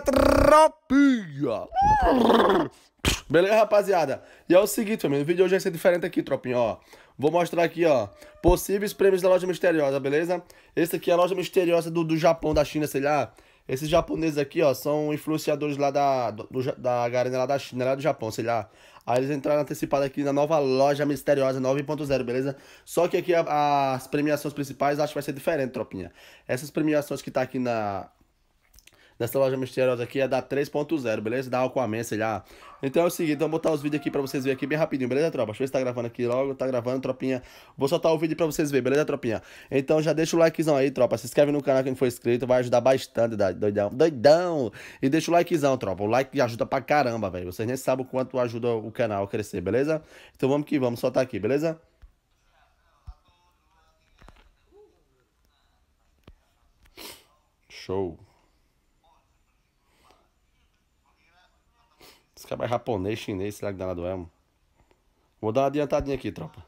tropinha. Beleza, rapaziada? E é o seguinte, família, o vídeo de hoje vai ser diferente aqui, tropinha, ó. Vou mostrar aqui, ó, possíveis prêmios da loja misteriosa, beleza? Esse aqui é a loja misteriosa do, do Japão, da China, sei lá. Esses japoneses aqui, ó, são influenciadores lá da, do, da Garena lá da China, lá do Japão, sei lá. Aí eles entraram antecipado aqui na nova loja misteriosa 9.0, beleza? Só que aqui a, a, as premiações principais acho que vai ser diferente, tropinha. Essas premiações que tá aqui na, dessa loja misteriosa aqui é da 3.0, beleza? Da Aquaman, sei lá. Então é o seguinte, vamos botar os vídeos aqui pra vocês verem aqui bem rapidinho, beleza, tropa? Deixa eu ver se tá gravando aqui logo, tá gravando, tropinha. Vou soltar o vídeo pra vocês verem, beleza, tropinha? Então já deixa o likezão aí, tropa. Se inscreve no canal quem for inscrito, vai ajudar bastante, doidão. Doidão! E deixa o likezão, tropa. O like ajuda pra caramba, velho. Vocês nem sabem o quanto ajuda o canal a crescer, beleza? Então vamos que vamos, soltar aqui, beleza? Show. Esse cara é japonês, chinês, será que lá do Elmo? Vou dar uma adiantadinha aqui, tropa.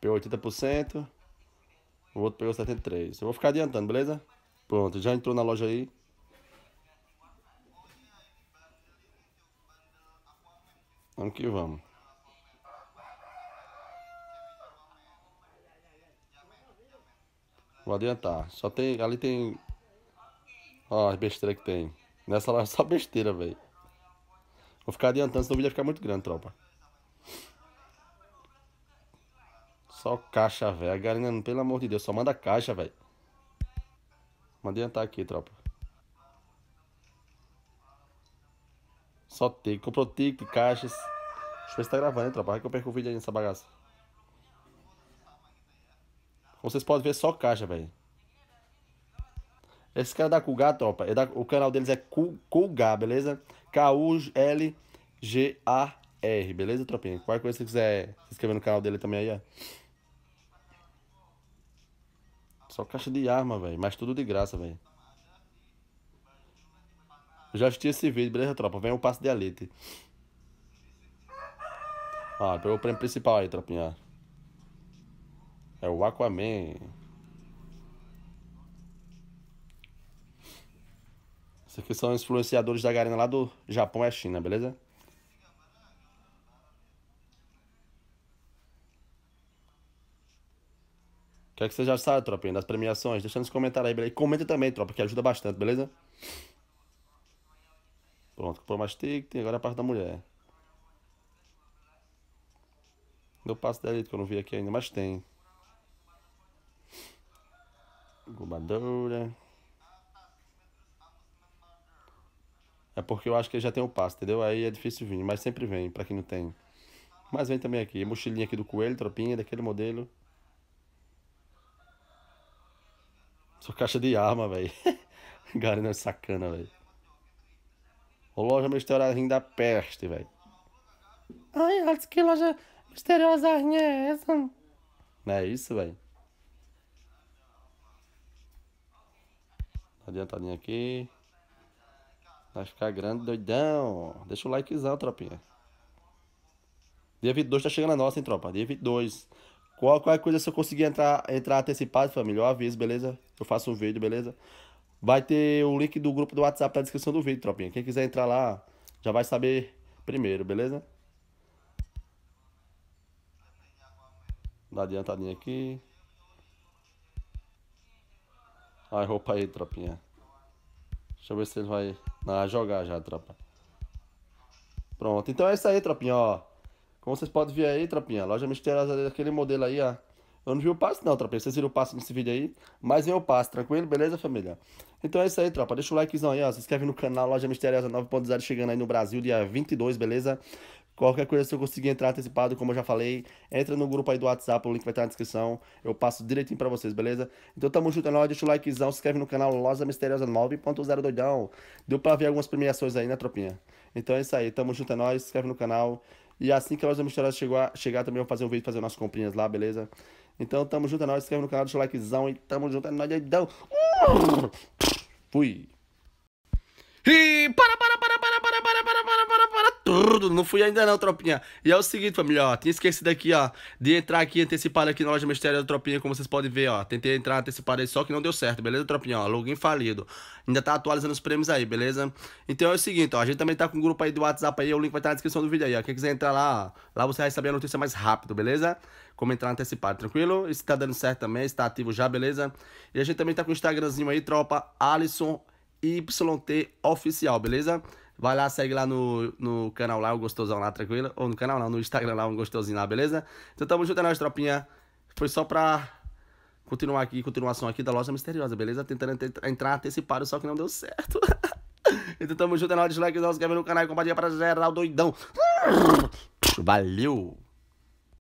Pegou 80%. O outro pegou 73%. Eu vou ficar adiantando, beleza? Pronto, já entrou na loja aí. Vamos que vamos. Vou adiantar. Só tem. Ali tem. Ó, as besteiras que tem. Nessa loja é só besteira, velho. Vou ficar adiantando, senão o vídeo vai ficar muito grande, tropa. Só caixa, velho. A galinha, pelo amor de Deus, só manda caixa, velho. Vamos adiantar aqui, tropa. Só ticket. Comprou ticket, caixas. Deixa eu ver se tá gravando, hein, tropa. Vai que eu perco o vídeo aí nessa bagaça. Como vocês podem ver, só caixa, velho. Esse cara dá é da Kugá, tropa. É da, o canal deles é Kugá, beleza? K-U-L-G-A-R, beleza, tropinha? Qualquer coisa que você quiser se inscrever no canal dele também aí, ó. Só caixa de arma, velho. Mas tudo de graça, velho. Já assisti esse vídeo, beleza, tropa? Vem o passo de elite. Ah, pegou o prêmio principal aí, tropinha. É o Aquaman. Esses aqui são influenciadores da Garena lá do Japão e a China, beleza? Quer que você já sabe, tropinha, das premiações? Deixa nos comentários aí, beleza? E comenta também, tropa, que ajuda bastante, beleza? Pronto, comprou mais ticket, agora a parte da mulher. Deu passo da elite que eu não vi aqui ainda, mas tem. Gobadora. É porque eu acho que já tem o passo, entendeu? Aí é difícil vir, mas sempre vem, para quem não tem. Mas vem também aqui, mochilinha aqui do coelho, tropinha, daquele modelo. Sou caixa de arma, velho. Garina é sacana, velho. O loja misteriosa da peste, velho. Ai, antes que loja misteriosa é essa? Não é isso, velho? Adiantadinha aqui. Vai ficar grande, doidão. Deixa o likezão, tropinha. Dia 22 tá chegando a nossa, hein, tropa? Dia 22. Qual, qual é a coisa se eu conseguir entrar, entrar antecipado, família? Eu aviso, beleza? Eu faço um vídeo, beleza? Vai ter o link do grupo do WhatsApp na descrição do vídeo, tropinha. Quem quiser entrar lá, já vai saber primeiro, beleza? Dá adiantadinha aqui. Ai, roupa aí, tropinha. Deixa eu ver se ele vai ah, jogar já, tropa. Pronto, então é isso aí, tropinha, ó. Como vocês podem ver aí, tropinha, loja misteriosa daquele modelo aí, ó. Eu não vi o passe não, tropinha. Vocês viram o passe nesse vídeo aí, mas vem o passe, tranquilo? Beleza, família? Então é isso aí, tropa. Deixa o likezão aí, ó. Se inscreve no canal Loja Misteriosa 9.0 chegando aí no Brasil dia 22, beleza? Qualquer coisa, se eu conseguir entrar antecipado, como eu já falei, entra no grupo aí do WhatsApp, o link vai estar na descrição. Eu passo direitinho pra vocês, beleza? Então tamo junto, é nóis, deixa o likezão, se inscreve no canal Loja Misteriosa 9.0 doidão. Deu pra ver algumas premiações aí, né, tropinha? Então é isso aí, tamo junto, é nóis, se inscreve no canal. E assim que a Loja Misteriosa chegar, chegar também eu vou fazer um vídeo, fazer nossas comprinhas lá, beleza? Então tamo junto, é nóis, se inscreve no canal, deixa o likezão e tamo junto, é nóis, doidão. Fui! E para, para, para, para, para, para, para, para. Tudo, não fui ainda não, tropinha. E é o seguinte, família, ó. Tinha esquecido aqui, ó, de entrar aqui antecipado aqui na loja mistério da tropinha, como vocês podem ver, ó. Tentei entrar antecipado aí, só que não deu certo, beleza, tropinha? Ó, login falido. Ainda tá atualizando os prêmios aí, beleza? Então é o seguinte, ó. A gente também tá com um grupo aí do WhatsApp aí, o link vai estar na descrição do vídeo aí, ó. Quem quiser entrar lá, ó, lá você vai saber a notícia mais rápido, beleza? Como entrar antecipado, tranquilo? E se tá dando certo também, está ativo já, beleza? E a gente também tá com o Instagramzinho aí, tropa, Alisson YT Oficial, beleza? Vai lá, segue lá no, no canal lá, o gostosão lá, tranquilo? Ou no canal lá, no Instagram lá, um gostosinho lá, beleza? Então tamo junto, é nóis, tropinha. Foi só pra continuar aqui, continuação aqui da loja misteriosa, beleza? Tentando entrar antecipado, só que não deu certo. então tamo junto, é nóis, dislike, dá se inscreve no canal e compartilha pra geral, doidão. Valeu!